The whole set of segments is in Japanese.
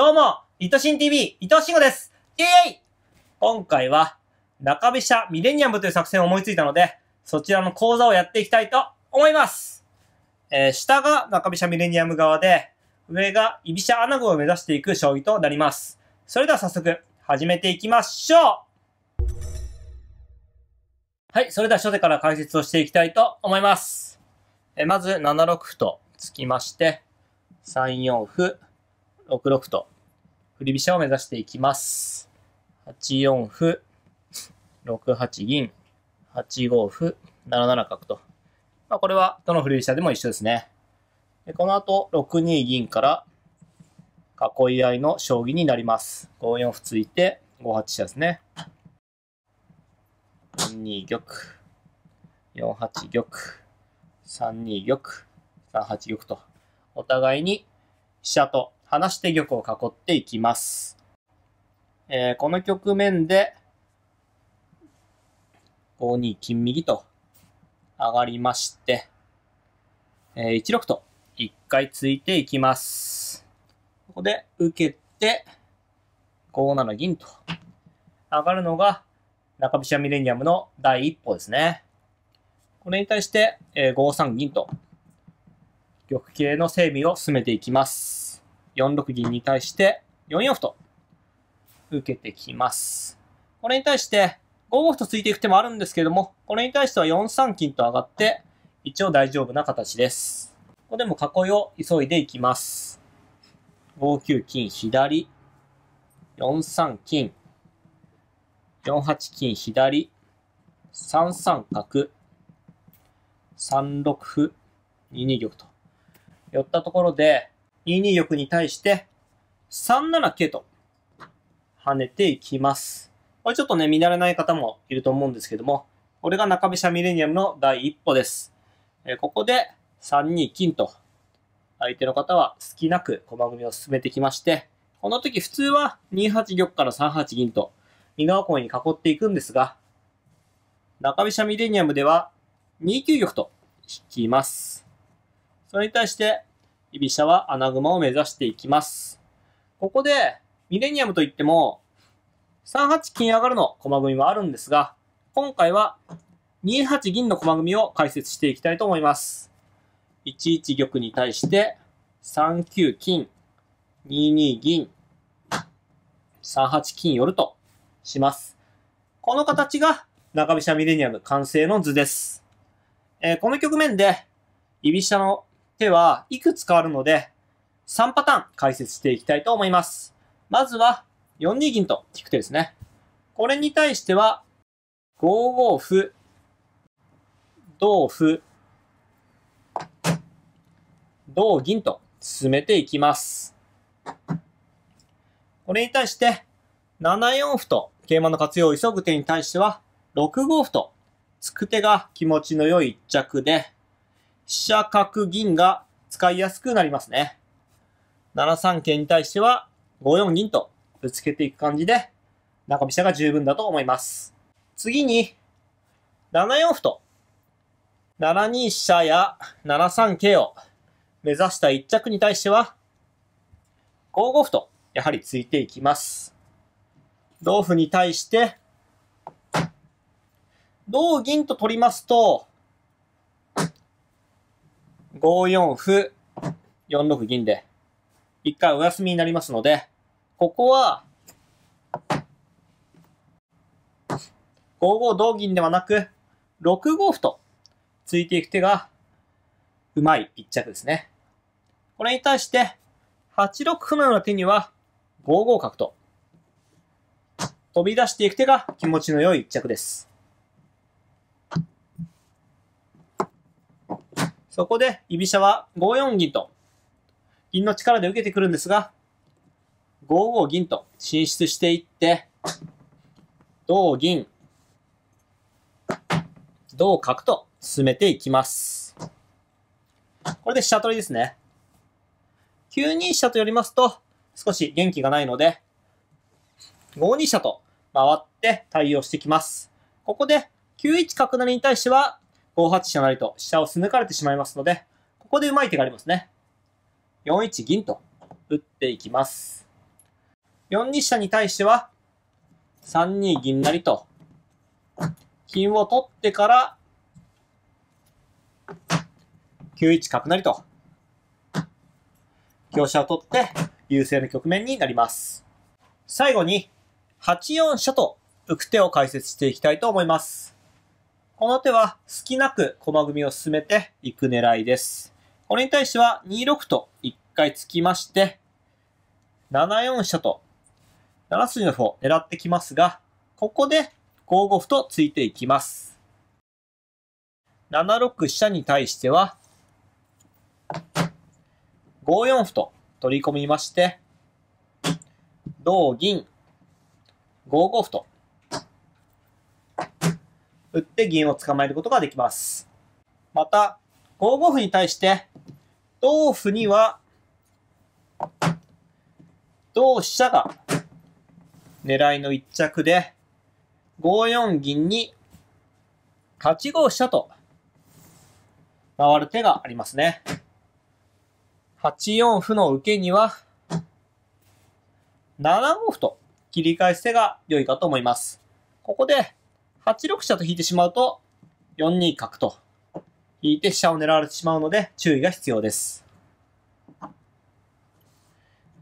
どうも、いとしん TV、伊藤慎吾です。イェイ今回は、中飛車ミレニアムという作戦を思いついたので、そちらの講座をやっていきたいと思います。えー、下が中飛車ミレニアム側で、上が居飛車穴子を目指していく将棋となります。それでは早速、始めていきましょうはい、それでは初手から解説をしていきたいと思います。えー、まず、7六歩と突きまして、3四歩、6六歩と振り飛車を目指していきます。8四歩、6八銀、8五歩、7七角と。まあ、これはどの振り飛車でも一緒ですね。でこの後、6二銀から囲い合いの将棋になります。5四歩突いて、5八飛車ですね。4二玉、4八玉、3二玉、3八玉と、お互いに飛車と話して玉を囲っていきます。えー、この局面で、5二金右と上がりまして、えー、1六と1回ついていきます。ここで受けて、5七銀と上がるのが中飛車ミレニアムの第一歩ですね。これに対して、えー、5三銀と玉形の整備を進めていきます。4六銀に対して4四歩と受けてきます。これに対して5五歩と突いていく手もあるんですけども、これに対しては4三金と上がって一応大丈夫な形です。ここでも囲いを急いでいきます。5九金左、4三金、4八金左、3三角、3六歩、2二玉と。寄ったところで、2二玉に対して3七桂と跳ねていきます。これちょっとね、見慣れない方もいると思うんですけども、これが中飛車ミレニアムの第一歩です。えここで3二金と相手の方は隙なく駒組みを進めてきまして、この時普通は2八玉から3八銀と二側コイに囲っていくんですが、中飛車ミレニアムでは2九玉と引きます。それに対して居飛車は穴熊を目指していきます。ここで、ミレニアムといっても、3八金上がるの駒組みはあるんですが、今回は2八銀の駒組みを解説していきたいと思います。1一玉に対して、3九金、2二銀、3八金寄るとします。この形が中飛車ミレニアム完成の図です。えー、この局面で、居飛車の手はいくつかあるので、3パターン解説していきたいと思います。まずは、4二銀と引く手ですね。これに対しては、5五歩、同歩、同銀と進めていきます。これに対して、7四歩と桂馬の活用を急ぐ手に対しては、6五歩と突く手が気持ちの良い一着で、飛車角銀が使いやすくなりますね。7三桂に対しては5四銀とぶつけていく感じで、中飛車が十分だと思います。次に、7四歩と、7二飛車や7三桂を目指した一着に対しては、5五歩と、やはりついていきます。同歩に対して、同銀と取りますと、5四歩、4六銀で、一回お休みになりますので、ここは、5五同銀ではなく、6五歩とついていく手が、うまい一着ですね。これに対して、8六歩のような手には、5五角と、飛び出していく手が気持ちの良い一着です。そこで、居飛車は5四銀と、銀の力で受けてくるんですが、5五銀と進出していって、同銀、同角と進めていきます。これで飛車取りですね。9二飛車と寄りますと、少し元気がないので、5二飛車と回って対応してきます。ここで、9一角成に対しては、5八飛車成と飛車をす抜かれてしまいますので、ここでうまい手がありますね。4一銀と打っていきます。4二飛車に対しては、3二銀成と、金を取ってから、9一角成と、香者を取って優勢の局面になります。最後に、8四飛車と浮く手を解説していきたいと思います。この手は隙なく駒組みを進めていく狙いです。これに対しては2六と一回突きまして、7四飛車と7筋の歩を狙ってきますが、ここで5五歩と突いていきます。7六飛車に対しては、5四歩と取り込みまして、同銀、5五歩と打って銀を捕まえることができます。また、5五歩に対して、同歩には、同飛車が狙いの一着で、5四銀に8五飛車と回る手がありますね。8四歩の受けには、7五歩と切り返す手が良いかと思います。ここで8六飛車と引いてしまうと、4二角と引いて飛車を狙われてしまうので注意が必要です。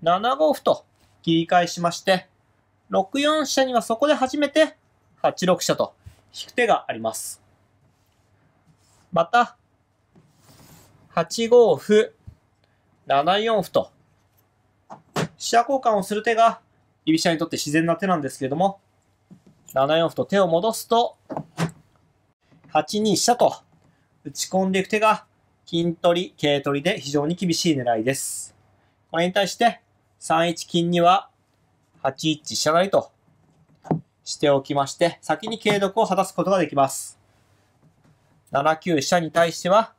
7五歩と切り返しまして、6四飛車にはそこで初めて8六飛車と引く手があります。また、8五歩、7四歩と飛車交換をする手が居飛車にとって自然な手なんですけれども、7四歩と手を戻すと、8二飛車と打ち込んでいく手が、金取り、桂取りで非常に厳しい狙いです。これに対して、3一金には、8一飛車成としておきまして、先に継続を果たすことができます。7九飛車に対しては、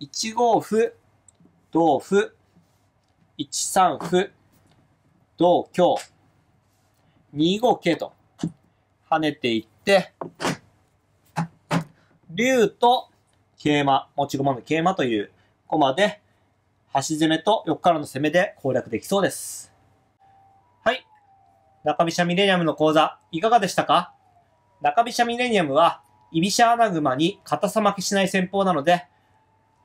1五歩、同歩、1三歩、同香、2五桂と跳ねていって、竜と桂馬、持ち駒の桂馬という駒で、端攻めと横からの攻めで攻略できそうです。はい。中飛車ミレニアムの講座、いかがでしたか中飛車ミレニアムは、居飛車穴熊に硬さ負けしない戦法なので、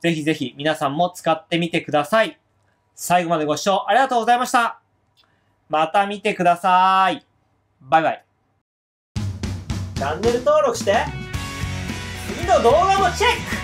ぜひぜひ皆さんも使ってみてください。最後までご視聴ありがとうございました。また見てください。バイバイチャンネル登録して次の動画もチェック